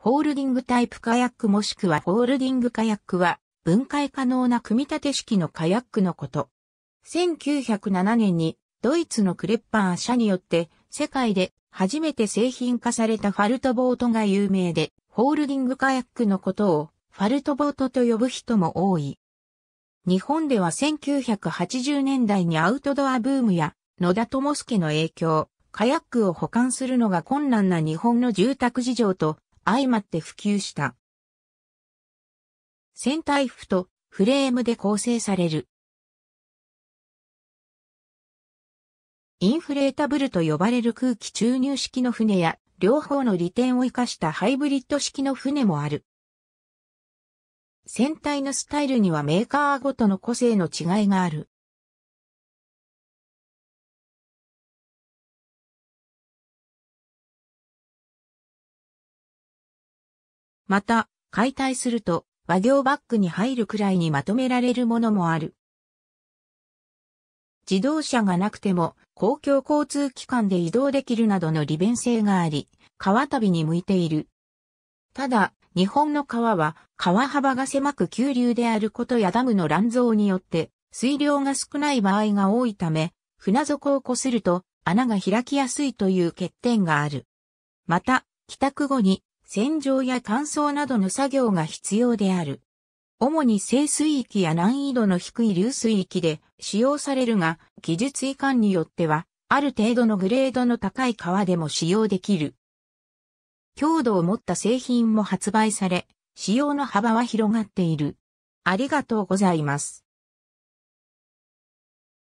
ホールディングタイプカヤックもしくはホールディングカヤックは、分解可能な組み立て式のカヤックのこと。1907年に、ドイツのクレッパー社によって、世界で初めて製品化されたファルトボートが有名で、ホールディングカヤックのことをファルトボートと呼ぶ人も多い。日本では1980年代にアウトドアブームや野田智介の影響、カヤックを保管するのが困難な日本の住宅事情と相まって普及した。船体譜とフレームで構成される。インフレータブルと呼ばれる空気注入式の船や、両方の利点を生かしたハイブリッド式の船もある。船体のスタイルにはメーカーごとの個性の違いがある。また、解体すると和行バッグに入るくらいにまとめられるものもある。自動車がなくても公共交通機関で移動できるなどの利便性があり、川旅に向いている。ただ、日本の川は川幅が狭く急流であることやダムの乱造によって水量が少ない場合が多いため、船底を擦ると穴が開きやすいという欠点がある。また、帰宅後に洗浄や乾燥などの作業が必要である。主に清水域や難易度の低い流水域で使用されるが、技術移管によっては、ある程度のグレードの高い革でも使用できる。強度を持った製品も発売され、使用の幅は広がっている。ありがとうございます。